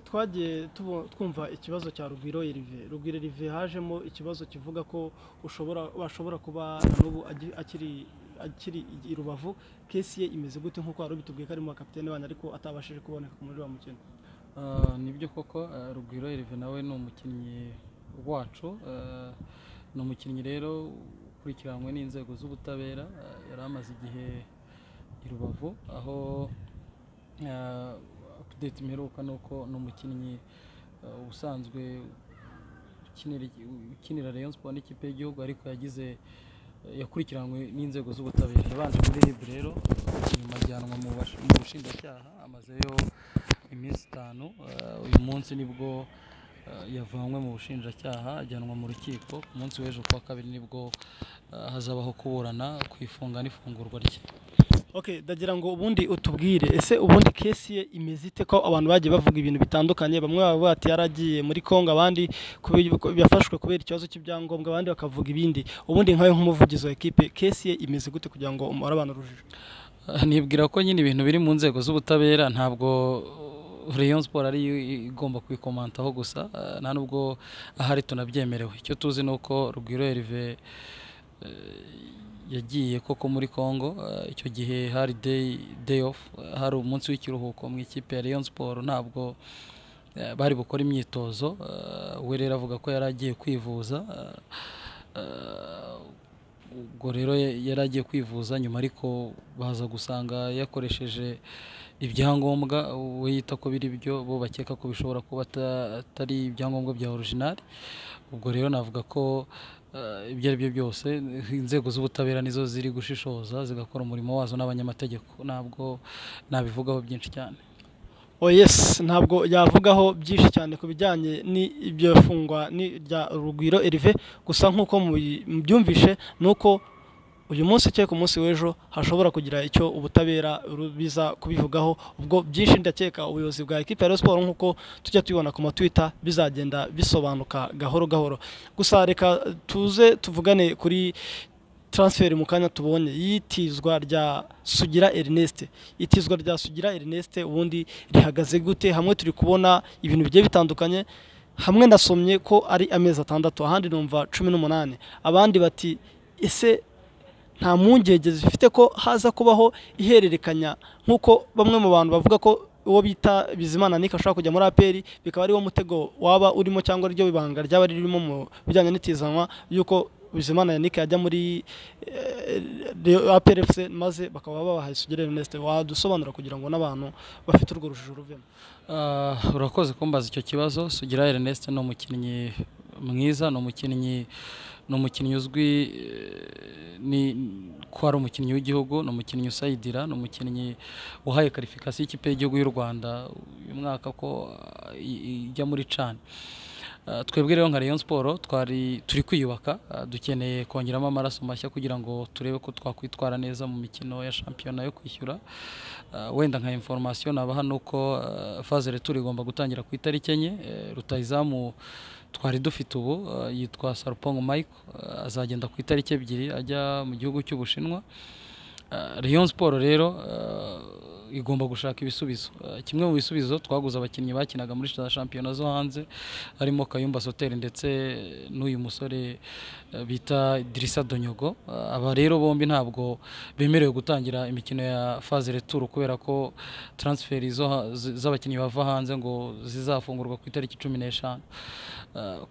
twagiye twumva ikibazo cya rugwiro erive rugwiro erive hajemo ikibazo kivuga ko ushobora bashobora kuba n'ubu akiri akiri i rubavu kesi ye imeze gute nk'uko wari ubitubwiye ko arimo kapitene wanyu ariko atabashije kuboneka muri mujyi wa mukino ah, nibyo koko ah, rugwiro erive nawe ni umukinnyi wacu ah, ni umukinnyi rero ukurikiranywe n'inzego z'ubutabera yari amaze igihe i rubavu aho upudeti mperuka ni uko ni umukinnyi eh, usanzwe ukinira Rayon Sport n'ikipe y'igihugu ariko yagize eh, yakurikiranwe n'inzego z'ubutabera yabanje muri rib rero nyuma ajyanwa mu bushinjacyaha amazeyo iminsi itanu eh, uyu munsi nibwo yavanywe mu bushinjacyaha ajyanwa mu rukiko ku munsi w'ejo kuwa kabiri nibwo hazabaho kuburana ku ifunga n'ifungurwa rye ndagira ngo ubundi utubwire ese ubundi kesi ye imeze ite ko abantu bagiye bavuga ibintu bitandukanye bamwe bavuga bati yaragiye muri kongo abandi yafashwe kubera ikibazo cy'ibyangombwa abandi bakavuga ibindi ubundi nkawe nk'umuvugizi wa ekipe kesi ye imeze gute kugira ngo umubare abantu urujijo ah, nibwira ko nyine ibintu biri mu nzego z'ubutabera ntabwo Rayon Sport ari igomba kwikomantaho gusa ah, nta nubwo ahari tunabyemerewe icyo tuzi ni uko Rugwiro Herve eh, yagiye koko muri congo eh, icyo gihe hari day day off eh, hari umunsi w'ikiruhuko mu ikipe ya leon Sport ntabwo eh, bari bukore imyitozo we rero avuga ko yari agiye kwivuza ubwo rero yari agiye kwivuza nyuma ariko baza gusanga yakoresheje ibyangombwa we yita ko biri byo bo bakeka ko bishobora kuba atari ibyangombwa bya orijinali ubwo rero navuga ko Eh, ibyo ari byo byose inzego z'ubutabera nizo ziri gushishoza zigakora umurimo wazo n'abanyamategeko ntabwo nabivugaho byinshi cyane oyesi oh, ntabwo yavugaho byinshi cyane ku bijyanye n'ibyo fungwa rya rugwiro erive gusa nk'uko mubyumvishe ni uko uyu munsi cyangwa ku munsi w'ejo hashobora kugira icyo ubutabera biza kubivugaho ubwo byinshi ndakeka ubuyobozi bwa ekipa ya siporo nk'uko tujya tubibona ku matwita bizagenda bisobanuka gahoro gahoro gusa reka tuze tuvugane kuri transferi mu kanya tubonye y'itizwa rya sugira erineste itizwa rya sugira erineste ubundi rihagaze gute hamwe turi kubona ibintu bigiye bitandukanye hamwe nasomye ko ari amezi atandatu ahandi numva cumi n'umunani abandi bati ese nta mpungenge zifite ko haza kubaho ihererekanya nk'uko bamwe mu bantu bavuga ko uwo bita bizimana niko ashobora kujya muri aperi bikaba ariwo mutego waba urimo cyangwa ryo ibanga ryaba ririmo mu bijyanye n'itizanwa y'uko bizimana yannick yajya muri eh, APRFC maze bakaba babahaye sugere Ernest wadusobanura kugira ngo n'abantu bafite urwo rujijo ruvemo ah, urakoze kumbaza icyo kibazo sugira Ernest ni umukinnyi mwiza ni umukinnyi ni umukinnyi uzwi eh, ko ari umukinnyi w'igihugu ni umukinnyi usayidira ni umukinnyi wahaye karifikasi y'ikipe y'igihugu y'u rwanda uyu mwaka ko eh, ijya muri cani eh, twebwe rero nka Rayon Sport twari turi kwiyubaka dukeneye kongeramo amaraso mashya kugira ngo turebe ko twakwitwara neza mu mikino ya shampiyona yo kwishyura wenda nka information nabaha nuko phase retour igomba gutangira ku itariki enye rutayizamu twari dufite ubu uh, yitwa sarupong mike uh, azagenda ku itariki ebyiri ajya mu gihugu cy'ubushinwa leon uh, siporo rero igomba gushaka ibisubizo eh, kimwe mu bisubizo twaguze abakinnyi bakinaga muri za shampiyona zo hanze harimo kayumba soteri ndetse n'uyu musore eh, bita dirisa donyogo eh, aba rero bombi ntabwo bemerewe gutangira imikino ya faze returu kubera ko taransiferi z'abakinnyi bava hanze ngo zizafungurwa ku itariki cumi n'eshanu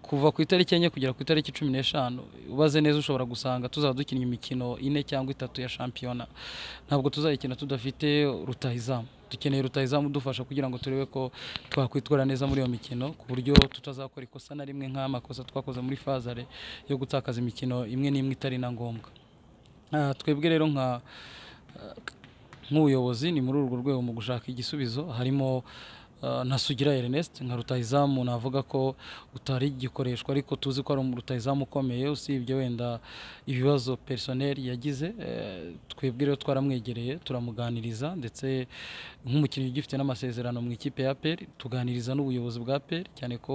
kuva ku itariki enye kugera ku itariki cumi n'eshanu ubaze neza ushobora gusanga tuzaba dukinnye imikino ine cyangwa itatu ya shampiyona ntabwo tuzayikina tudafite rutahi rutahizamu dukeneye rutahizamu udufasha kugira ngo turebe ko twakwitwara neza muri iyo mikino ku buryo tutazakora ikosa na rimwe nk'amakosa twakoze muri fazare yo gutakaza imikino imwe n'imwe itari na ngombwa ah, twebwe rero nka ah, nk'ubuyobozi ni muri urwo rwego mu gushaka igisubizo harimo Eh, ntasugira Ernest nka rutayizamu navuga ko utari gikoreshwa ariko tuzi ko ari rutahizamu ukomeye usibye wenda ibibazo personel yagize eh, twebwe rero twaramwegereye turamuganiriza ndetse nk'umukinnyi ugifite n'amasezerano mu ikipe ya PER tuganiriza n'ubuyobozi bwa PER cyane ko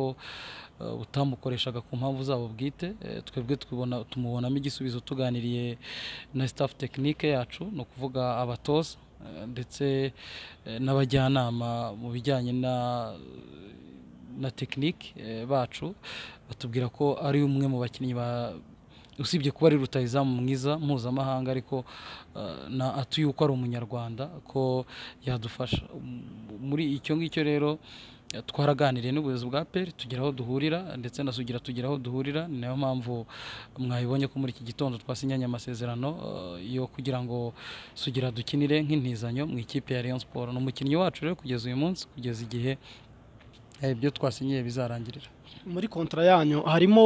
eh, utamukoreshaga ku mpamvu zabo bwite twebwe tumubonamo igisubizo tuganiriye na staff tekinike yacu ni ukuvuga abatoza ndetse eh, n'abajyanama mu bijyanye na na tekinike eh, bacu batubwira ko ari umwe mu bakinnyi ba usibye kuba ari rutayizamu mwiza mpuzamahanga ariko eh, na atuye uko ari umunyarwanda ko yadufasha muri icyo ngicyo rero twaraganiriye n'ubuyobozi bwa peri tugira aho duhurira ndetse na sugira tugira aho duhurira ni nayo mpamvu mwabibonye ko muri iki gitondo twasinyanye amasezerano uh, yo kugira ngo sugira dukinire nk'intizanyo mu ikipe ya Rayon Sport ni umukinnyi wacu rero kugeza uyu munsi kugeza igihe eh, ibyo twasinyiye bizarangirira muri kontra yanyu harimo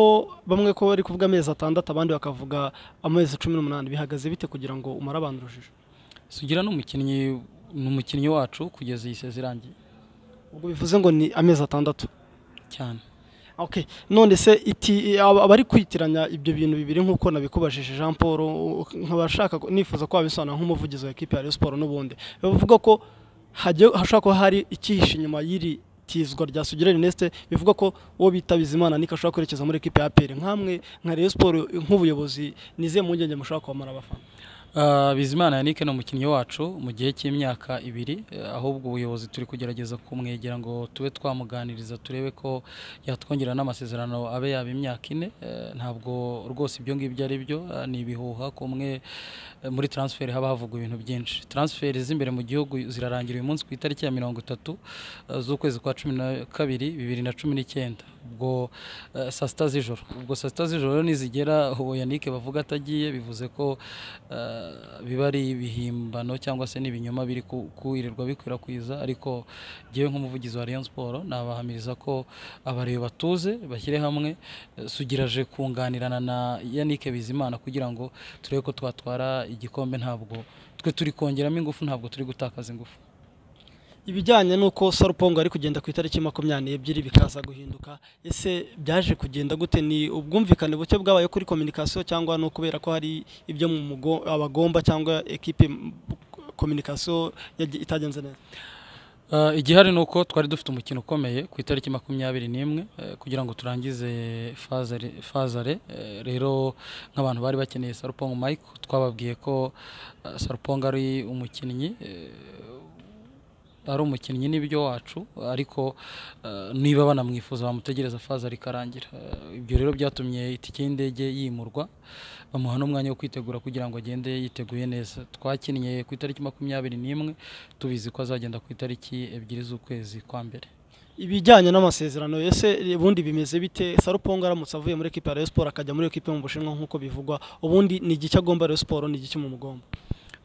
bamwe ko bari kuvuga amezi atandatu abandi bakavuga amezi cumi n'umunani bihagaze bite kugira ngo umare abantu urujijo sugira ni umukinnyi wacu kugeza iyi sezi irangiye ubwo bivuze ngo ni amezi atandatu cyane none se iti abari kwitiranya ibyo bintu bibiri nk'uko nabikubajije jean paul nkaba ashaka nifuza ko wabisobanura nk'umuvugizi wa ekipi ya Rayon siporo n'ubundi bivuga ko hashobora kuba hari icyihishe inyuma y'iri tizwa rya Sugira nesite bivuga ko uwo bita bizimana niko ashobora kwerekeza muri ekipi ya aperi nk'amwe nka Rayon siporo nk'ubuyobozi niziye mpungenge mushobora kubamara abafana Uh, bizimana yanike ni umukinnyi wacu mu gihe cy'imyaka ibiri uh, ahubwo ubuyobozi turi kugerageza kumwegera ngo tube twamuganiriza turebe ko yatwongera n'amasezerano abe yaba imyaka ine uh, ntabwo rwose ibyo ngibyo ari byo ni ibihuha kumwe muri taransiferi haba havugwa ibintu byinshi taransiferi z'imbere mu gihugu zirarangira uyu munsi ku itariki ya mirongo itatu z'ukwezi kwa cumi na kabiri bibiri na cumi n'icyenda ubwo eh, saa sita z'ijoro ubwo saa sita z'ijoro nizigera uwo yanike bavuga atagiye bivuze ko eh, biba ari ibihimbano cyangwa se n'ibinyoma biri kuhirirwa bikwirakwiza ariko ngewe nk'umuvugizi wa Rayon Sport nabahamiriza ko abareba batuze bashyire hamwe eh, sugiraje kunganirana na yanike bizimana kugira ngo turebe ko twatwara igikombe ntabwo twe turi kongeramo ingufu ntabwo turi gutakaza ingufu ibijyanye n'uko sarupongo ari kugenda ku itariki makumyabiri n'ebyiri bikaza guhinduka ese byaje kugenda gute ni ubwumvikane buke bwabaye kuri kominikasiyo cyangwa ni ukubera ko hari ibyo mu abagomba cyangwa ekipe kominikasiyo itagenze neza eh, igihari ni uko twari dufite umukino ukomeye ku itariki makumyabiri n'imwe eh, kugira ngo turangize fazare eh, rero nk'abantu bari bakeneye sarupongo mike twababwiye ko sarupongo ari umukinnyi ari umukinnyi n'ibyo wacu ariko eh, niba banamwifuza bamutegereza faza rikarangira eh, ibyo rero byatumye itike y'indege yimurwa bamuha n'umwanya wo kwitegura kugira ngo agende yiteguye neza twakinnye ku itariki makumyabiri n'imwe tubizi ko azagenda ku itariki ebyiri z'ukwezi kwa mbere ibijyanye n'amasezerano ese ubundi bimeze bite sarupongo aramutse avuye muri ekipa ya Rayon Sport akajya muri ekipa mu Bushinwa nk'uko bivugwa ubundi ni igice agomba Rayon Sport ni igice mu mugomba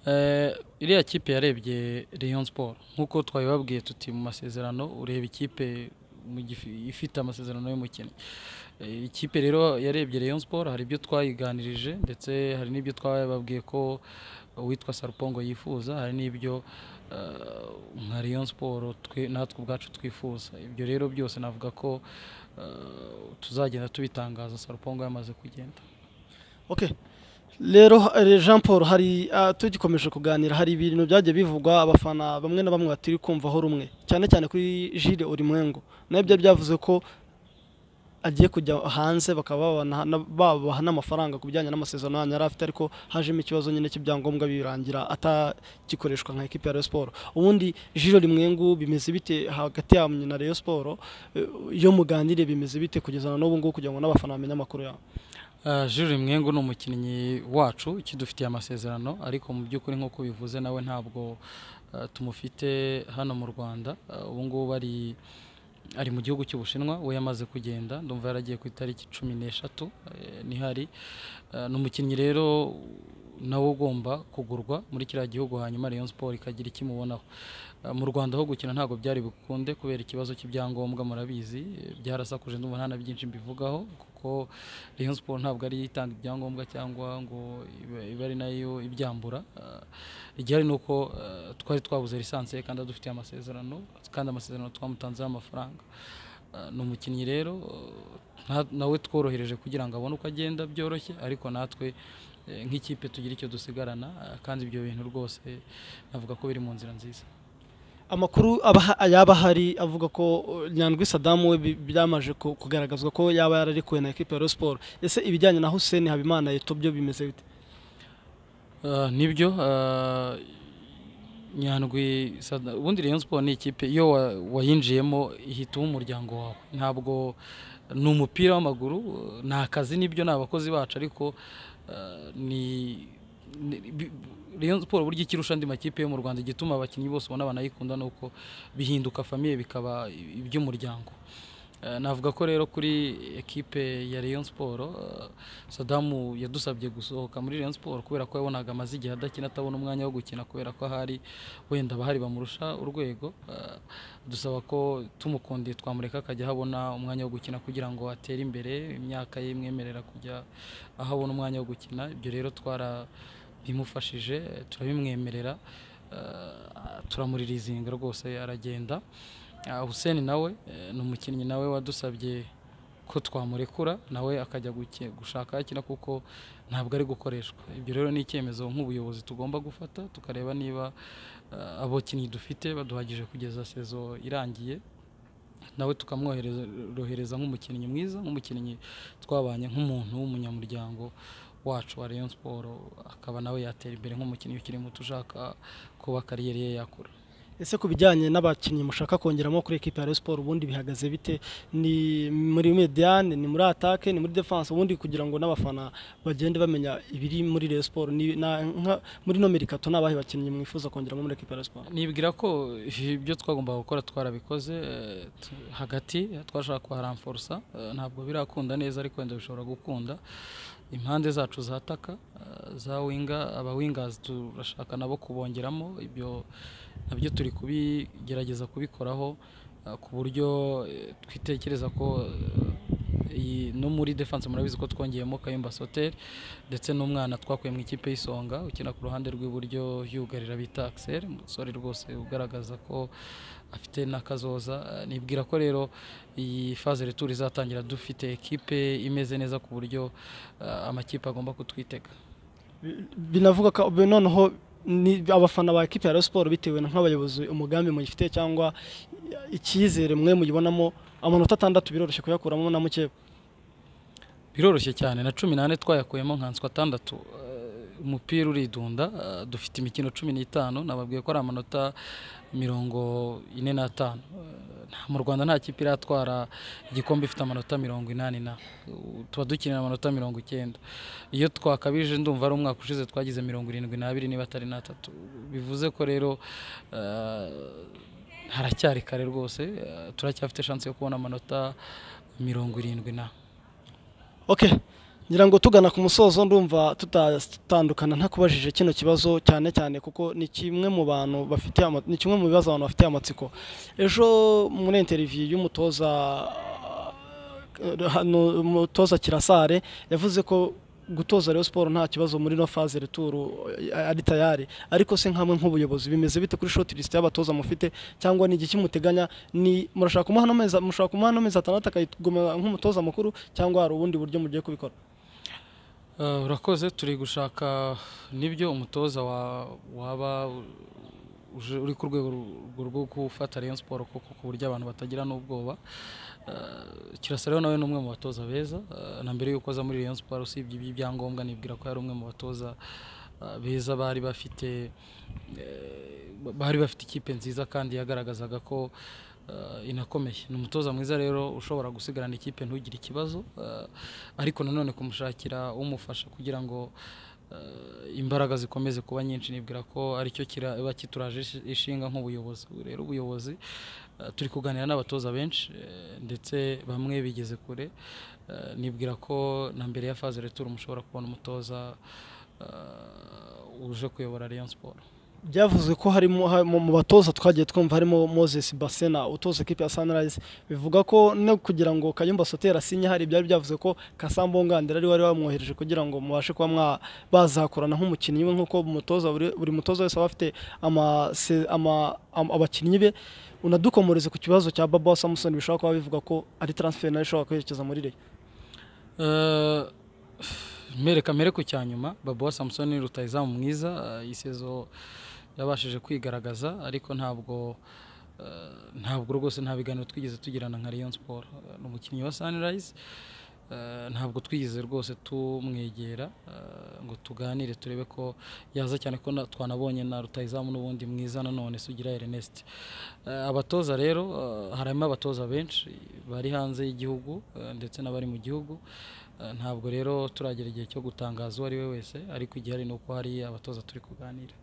Eh, iriya kipe yarebye Rayon Sport nk'uko twabibabwiye tuti mu masezerano ureba ikipe ifite amasezerano y'umukinnyi eh, ikipe rero yarebye Rayon Sport hari ibyo twayiganirije ndetse hari n'ibyo twababwiye ko uwitwa sarupongo yifuza hari n'ibyo eh, nka Rayon Sport natwe ubwacu twifuza ibyo rero byose navuga ko tuzagenda tubitangaza sarupongo yamaze kugenda rero eh, jean paul hari eh, tugikomeje kuganira hari ibintu byagiye bivugwa abafana bamwe na bamwe batiri kumvaho rumwe cyane cyane kuri jire urimwengo nawe byo byavuze ko agiye kujya hanze bakaba babaha n'amafaranga ku bijyanye n'amasezerano yari afite ariko hajemo ikibazo nyine cy'ibyangombwa birangira atagikoreshwa nka ekipi ya Rayon siporo ubundi jiro rimwengu bimeze bite hagati yanyu na Rayon siporo iyo eh, muganiriye bimeze bite kugeza na n'ubu ngubu kugira ngo n'abafana bamenye amakuru yabo Eh, Jules mwengu ni umukinnyi wacu ukidufitiye amasezerano ariko mu by'ukuri nk'uko bivuze nawe ntabwo eh, tumufite hano mu rwanda eh, ubu ngubu ari mu gihugu cy'ubushinwa we yamaze kugenda ndumva yaragiye ku itariki cumi n'eshatu nihari ni umukinnyi rero nawe ugomba kugurwa muri kiriya gihugu hanyuma Rayon Sports ikagira ikimubonaho mu Rwanda ho gukina ntabwo byari bukunde kubera ikibazo cy'ibyangombwa murabizi byarasakuje ndumva nta na byinshi mbivugaho kuko Rayon Sport ntabwo ari itanga ibyangombwa cyangwa ngo ibe ari nayo ibyambura eh, igihari ni uko eh, twari twabuze lisansi kandi dufitiye amasezerano kandi amasezerano twamutanzeho amafaranga eh, ni umukinnyi rero nawe tworohereje kugira ngo abone uko agenda byoroshye ariko natwe nk'ikipe tugira icyo dusigarana kandi ibyo bintu rwose navuga ko biri mu nzira nziza amakuru yaba ahari avuga ko uh, nyandwi sadamu we byamaje kugaragazwa ko yaba yararekuwe na ekipa ya siporo ese ibijyanye na hussein habimana yeto byo bimeze bite uh, nibyo uh, nyandwi ubundi rero siporo ni ikipe iyo wayinjiyemo ihita umuryango wawe ntabwo ni umupira w'amaguru ni akazi nibyo ni abakozi bacu ariko ni Rayon Sport burya ikirusha andi makipe yo mu Rwanda igituma abakinnyi bose ubona banayikunda ni uko bihinduka famiye bikaba iby'umuryango Eh, navuga ko rero kuri ekipe ya Rayon Sport eh, Sadamu yadusabye gusohoka muri Rayon Sport kubera ko yabonaga amaze igihe adakina atabona umwanya wo gukina kubera ko ahari wenda abahari bamurusha urwego eh, dusaba ko tumukundiye twamureka akajya ahabona umwanya wo gukina kugira ngo atere imbere imyaka ye imwemerera kujya ahabona umwanya wo gukina ibyo rero twarabimufashije turabimwemerera turamuririzinga rwose aragenda Ah, hussein nawe eh, ni umukinnyi nawe wadusabye ko twamurekura nawe akajya gushaka akina kuko ntabwo ari gukoreshwa ibyo rero ni icyemezo nk'ubuyobozi tugomba gufata tukareba niba eh, abakinnyi dufite baduhagije kugeza sezo irangiye nawe tukamworohereza nk'umukinnyi mwiza nk'umukinnyi twabanye nk'umuntu w'umunyamuryango wacu wa Rayon Sport akaba nawe yatera imbere nk'umukinnyi ukiri muto ushaka kuba kariyeri ye yakura ese ku bijyanye n'abakinnyi mushaka kongeramo kuri ekipa ya siporo ubundi bihagaze bite ni muri mediane ni muri atake ni muri defanse ubundi kugira ngo n'abafana bagende bamenya ibiri muri siporo muri nomerikato ni abahe bakinnyi mwifuza kongeramo muri ekipa ya siporo nibwira ko ibyo twagomba gukora twarabikoze eh, hagati twashaka kuharamforosa eh, ntabwo birakunda neza ariko wenda bishobora gukunda impande zacu zataka eh, za winga abawingazi turashaka nabo kubongeramo ibyo nabyo turi kubigerageza kubikoraho eh, ku buryo eh, twitekereza ko no muri defanse murabizi ko twongeyemo kayumba soteri ndetse n'umwana twakuye mu ikipe y'isonga ukina ku ruhande rw'iburyo yugarira bita Axel umusore rwose ugaragaza ko afite n'akazoza nibwira ko rero iyi faze returu izatangira dufite ekipe imeze neza ku buryo eh, amakipe agomba kutwitega binavuga ko noneho abafana ba ekipi ya siporo bitewe nk'abayobozi umugambi mugifite cyangwa icyizere mwe mugibonamo. amanota atandatu biroroshye kuyakuramo na muke biroroshye cyane na cumi n'ane twayakuyemo nkanswe atandatu eh, umupira uridunda eh, dufite imikino cumi n'itanu nababwiye ko ari amanota mirongo ine n'atanu eh, mu rwanda nta kipe iratwara igikombe ifite amanota mirongo inani na tuba dukenera amanota mirongo icyenda iyo twakabije ndumva ari umwaka ushize twagize mirongo irindwi n'abiri niba atari n'atatu bivuze ko rero haracyari kare rwose eh, turacyafite shansi yo kubona amanota mirongo irindwi na ok ngira ngo tugana ku musozo ndumva tutatandukana ntakubajije kino kibazo cyane cyane kuko ni kimwe mu bantu bafite ni kimwe mu bibazo abantu bafitiye amatsiko ejo muri interiviyu y'umutoza eh, hano umutoza kirasare yavuze ko gutoza rero siporo nta kibazo muri no faze returu ari tayari ariko se nkamwe nk'ubuyobozi bimeze bite kuri shoti lisite y'abatoza mufite cyangwa ni iki kimuteganya ni murashaka kumuha amezi mushaka kumuha amezi atandatu akayigomera nk'umutoza mukuru cyangwa hari ubundi buryo mugiye kubikora eh, urakoze turi gushaka n'ibyo umutoza waba uri ku rwego rwo gufata Rayon siporo kuko ku buryo abantu batagira n'ubwoba Eh, kirasa rero nawe ni umwe mu batoza beza eh, na mbere y'uko aza muri Rayon Sports usibye ibi byangombwa nibwira ko yari umwe mu batoza eh, beza bari bafite bari bafite ikipe nziza kandi yagaragazaga ko inakomeye ni umutoza mwiza rero ushobora gusigarana ikipe ntugire ikibazo ariko nanone kumushakira umufasha kugira ngo imbaraga zikomeze kuba nyinshi nibwira ko aricyo kiraba kituraje ishinga nk'ubuyobozi rero ubuyobozi Eh, turi kuganira n'abatoza benshi eh, ndetse bamwe bigeze kure eh, nibwira ko na mbere ya faze retura mushobora kubona umutoza uje kuyobora Rayon Sport byavuzwe ko harimo mu batoza twagiye twumva harimo moses basena utoza kipe ya sunrise bivuga ko no kugira ngo kayumba sotera asinye hari byari byavuzwe ko kasambo ngandera wari wamwohereje kugira ngo mubashe kuba bazakorana nk'umukinnyi we nk'uko umutoza buri mutoza wese aba afite abakinnyi be unadukomereze ku kibazo cya baba samusoni bishobora kuba bivuga ko ari taransiferi nayo ishobora kwerekeza muri reyo mbere kamere ku cyanyuma baba samusoni rutayizamu mwiza eh, isezo yabashije kwigaragaza ariko ntabwo eh, ntabwo rwose nta biganiro twigeze tugirana nka Rayon Sport eh, ni umukinnyi wa Sunrise eh, ntabwo twigeze rwose tumwegera ngo tuganire turebe ko yaza cyane ko twanabonye na rutayizamu n'ubundi mwiza nanone sugira Ernest abatoza rero harimo abatoza benshi bari hanze y'igihugu ndetse n'abari mu gihugu ntabwo rero turagera igihe cyo gutangaza uwo ari we wese ariko igihari ni uko hari abatoza turi kuganira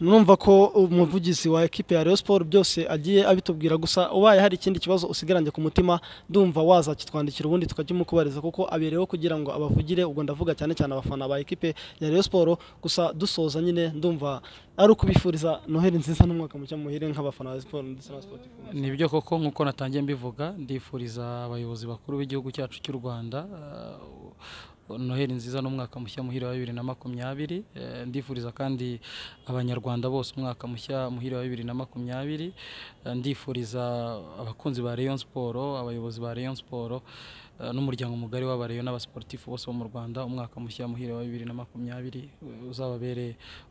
numva ko umuvugizi wa ekipe ya Rayon Sport byose agiye abitubwira gusa ubaye hari ikindi kibazo usigaranye ku mutima ndumva waza kitwandikira ubundi tukakimukubariza kuko abereyeho kugira ngo abavugire ubwo ndavuga cyane cyane abafana ba ekipe ya Rayon Sport gusa dusoza nyine ndumva ari ukubifuriza noheli nziza n'umwaka mucya muhire nk'abafana ba siporo ndetse na sportif nibyo koko nk'uko natangiye mbivuga ndifuriza abayobozi bakuru b'igihugu cyacu cy'u Rwanda noheli nziza n'umwaka mushya muhira wa bibiri na makumyabiri eh, ndifuriza kandi abanyarwanda bose umwaka mushya muhira wa bibiri na makumyabiri eh, ndifuriza abakunzi ba Rayon Sport abayobozi ba Rayon Sport eh, n'umuryango mugari w'abareyo n'abasiporutifu bose bo mu Rwanda umwaka mushya muhira wa bibiri na makumyabiri uzababere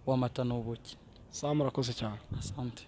w'amata n'ubuki Sam murakoze cyane asante